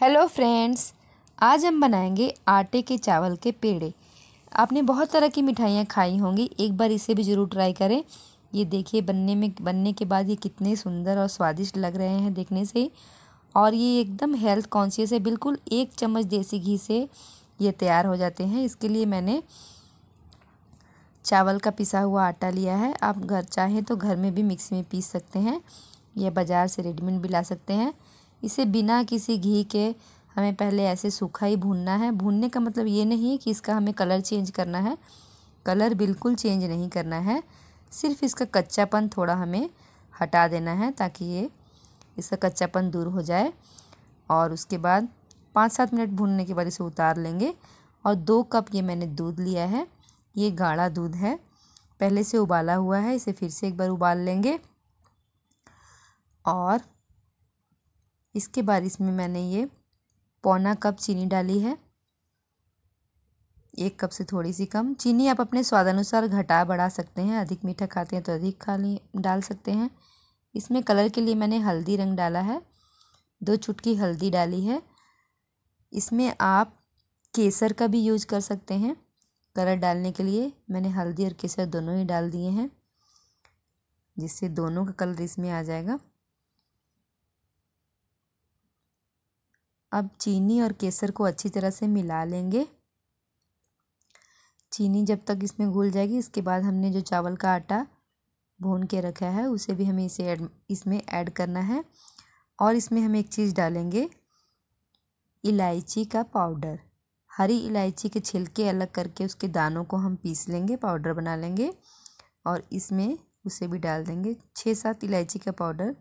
hello friends आज हम बनाएंगे आटे के चावल के पेड़े आपने बहुत तरह की मिठाइयाँ खाई होंगी एक बार इसे भी ज़रूर ट्राई करें ये देखिए बनने में बनने के बाद ये कितने सुंदर और स्वादिष्ट लग रहे हैं देखने से और ये एकदम हेल्थ कॉन्शियस है बिल्कुल एक चम्मच देसी घी से ये तैयार हो जाते हैं इसके लिए मैंने चावल का पिसा हुआ आटा लिया है आप घर चाहें तो घर में भी मिक्सी में पीस सकते हैं या बाज़ार से रेडीमेड भी ला सकते हैं इसे बिना किसी घी के हमें पहले ऐसे सूखा ही भूनना है भूनने का मतलब ये नहीं है कि इसका हमें कलर चेंज करना है कलर बिल्कुल चेंज नहीं करना है सिर्फ इसका कच्चापन थोड़ा हमें हटा देना है ताकि ये इसका कच्चापन दूर हो जाए और उसके बाद पाँच सात मिनट भूनने के बाद इसे उतार लेंगे और दो कप ये मैंने दूध लिया है ये गाढ़ा दूध है पहले से उबाला हुआ है इसे फिर से एक बार उबाल लेंगे और इसके बाद इसमें मैंने ये पौना कप चीनी डाली है एक कप से थोड़ी सी कम चीनी आप अपने स्वादानुसार घटा बढ़ा सकते हैं अधिक मीठा खाते हैं तो अधिक खा डाल सकते हैं इसमें कलर के लिए मैंने हल्दी रंग डाला है दो चुटकी हल्दी डाली है इसमें आप केसर का भी यूज कर सकते हैं कलर डालने के लिए मैंने हल्दी और केसर दोनों ही डाल दिए हैं जिससे दोनों का कलर इसमें आ जाएगा अब चीनी और केसर को अच्छी तरह से मिला लेंगे चीनी जब तक इसमें घुल जाएगी इसके बाद हमने जो चावल का आटा भून के रखा है उसे भी हमें इसे ऐड इसमें ऐड करना है और इसमें हम एक चीज़ डालेंगे इलायची का पाउडर हरी इलायची के छिलके अलग करके उसके दानों को हम पीस लेंगे पाउडर बना लेंगे और इसमें उसे भी डाल देंगे छः सात इलायची का पाउडर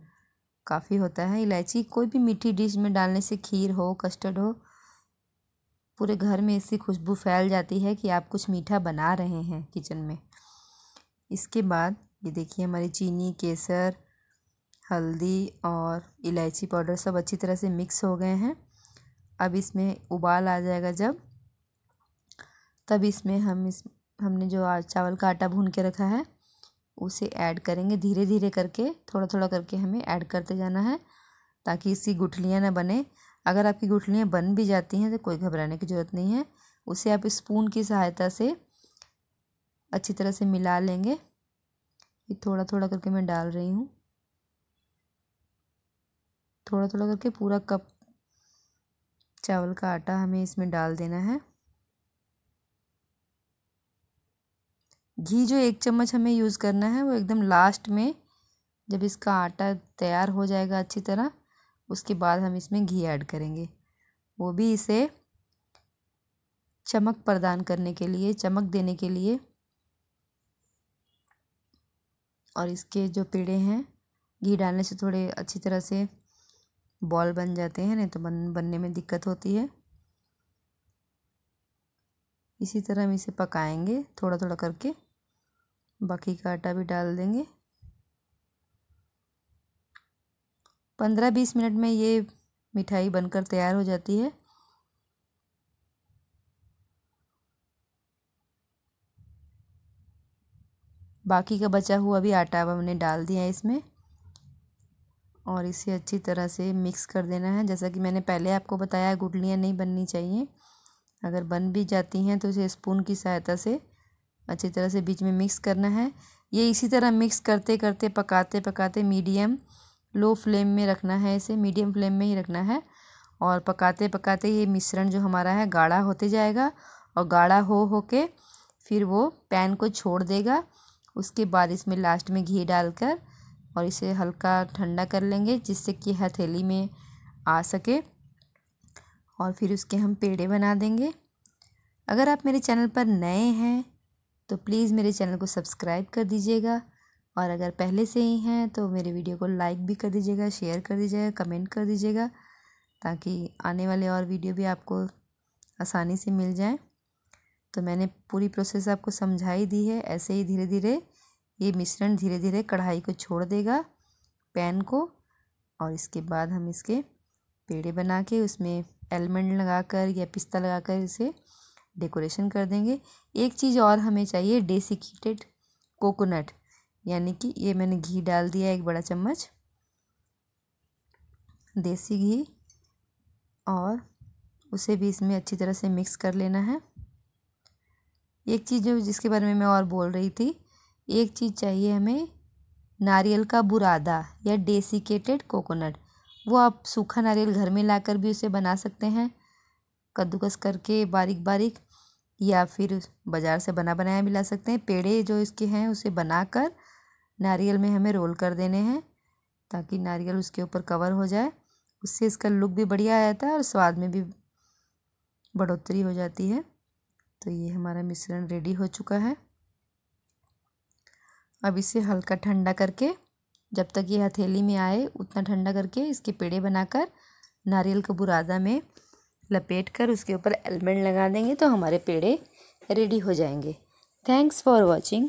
काफ़ी होता है इलायची कोई भी मीठी डिश में डालने से खीर हो कस्टर्ड हो पूरे घर में ऐसी खुशबू फैल जाती है कि आप कुछ मीठा बना रहे हैं किचन में इसके बाद ये देखिए हमारी चीनी केसर हल्दी और इलायची पाउडर सब अच्छी तरह से मिक्स हो गए हैं अब इसमें उबाल आ जाएगा जब तब इसमें हम इस हमने जो चावल का आटा भून के रखा है उसे ऐड करेंगे धीरे धीरे करके थोड़ा थोड़ा करके हमें ऐड करते जाना है ताकि इसकी गुठलियाँ ना बने अगर आपकी गुठलियाँ बन भी जाती हैं तो कोई घबराने की ज़रूरत नहीं है उसे आप स्पून की सहायता से अच्छी तरह से मिला लेंगे ये थोड़ा थोड़ा करके मैं डाल रही हूँ थोड़ा थोड़ा करके पूरा कप चावल का आटा हमें इसमें डाल देना है घी जो एक चम्मच हमें यूज़ करना है वो एकदम लास्ट में जब इसका आटा तैयार हो जाएगा अच्छी तरह उसके बाद हम इसमें घी ऐड करेंगे वो भी इसे चमक प्रदान करने के लिए चमक देने के लिए और इसके जो पेड़े हैं घी डालने से थोड़े अच्छी तरह से बॉल बन जाते हैं नहीं तो बन बनने में दिक्कत होती है इसी तरह हम इसे पकाएंगे थोड़ा थोड़ा करके बाकी का आटा भी डाल देंगे पंद्रह बीस मिनट में ये मिठाई बनकर तैयार हो जाती है बाकी का बचा हुआ भी आटा अब हमने डाल दिया है इसमें और इसे अच्छी तरह से मिक्स कर देना है जैसा कि मैंने पहले आपको बताया गुडलियाँ नहीं बननी चाहिए अगर बन भी जाती हैं तो इसे स्पून की सहायता से अच्छी तरह से बीच में मिक्स करना है ये इसी तरह मिक्स करते करते पकाते पकाते मीडियम लो फ्लेम में रखना है इसे मीडियम फ्लेम में ही रखना है और पकाते पकाते ये मिश्रण जो हमारा है गाढ़ा होते जाएगा और गाढ़ा हो हो के फिर वो पैन को छोड़ देगा उसके बाद इसमें लास्ट में घी डालकर और इसे हल्का ठंडा कर लेंगे जिससे कि हथेली में आ सके और फिर उसके हम पेड़े बना देंगे अगर आप मेरे चैनल पर नए हैं तो प्लीज़ मेरे चैनल को सब्सक्राइब कर दीजिएगा और अगर पहले से ही हैं तो मेरे वीडियो को लाइक भी कर दीजिएगा शेयर कर दीजिएगा कमेंट कर दीजिएगा ताकि आने वाले और वीडियो भी आपको आसानी से मिल जाएं तो मैंने पूरी प्रोसेस आपको समझाई दी है ऐसे ही धीरे धीरे ये मिश्रण धीरे धीरे कढ़ाई को छोड़ देगा पैन को और इसके बाद हम इसके पेड़े बना के उसमें एलमंड लगाकर या पिस्ता लगाकर इसे डेकोरेशन कर देंगे एक चीज़ और हमें चाहिए डेसिकेटेड कोकोनट यानी कि ये मैंने घी डाल दिया एक बड़ा चम्मच देसी घी और उसे भी इसमें अच्छी तरह से मिक्स कर लेना है एक चीज़ जो जिसके बारे में मैं और बोल रही थी एक चीज़ चाहिए हमें नारियल का बुरादा या डेसिकेटेड कोकोनट वो आप सूखा नारियल घर में लाकर भी उसे बना सकते हैं कद्दूकस करके बारीक बारीक या फिर बाज़ार से बना बनाया भी ला सकते हैं पेड़े जो इसके हैं उसे बनाकर नारियल में हमें रोल कर देने हैं ताकि नारियल उसके ऊपर कवर हो जाए उससे इसका लुक भी बढ़िया आता है और स्वाद में भी बढ़ोतरी हो जाती है तो ये हमारा मिश्रण रेडी हो चुका है अब इसे हल्का ठंडा करके जब तक ये हथेली में आए उतना ठंडा करके इसके पेड़े बनाकर नारियल के बुरादा में लपेट कर उसके ऊपर एलमेंट लगा देंगे तो हमारे पेड़े रेडी हो जाएंगे थैंक्स फॉर वॉचिंग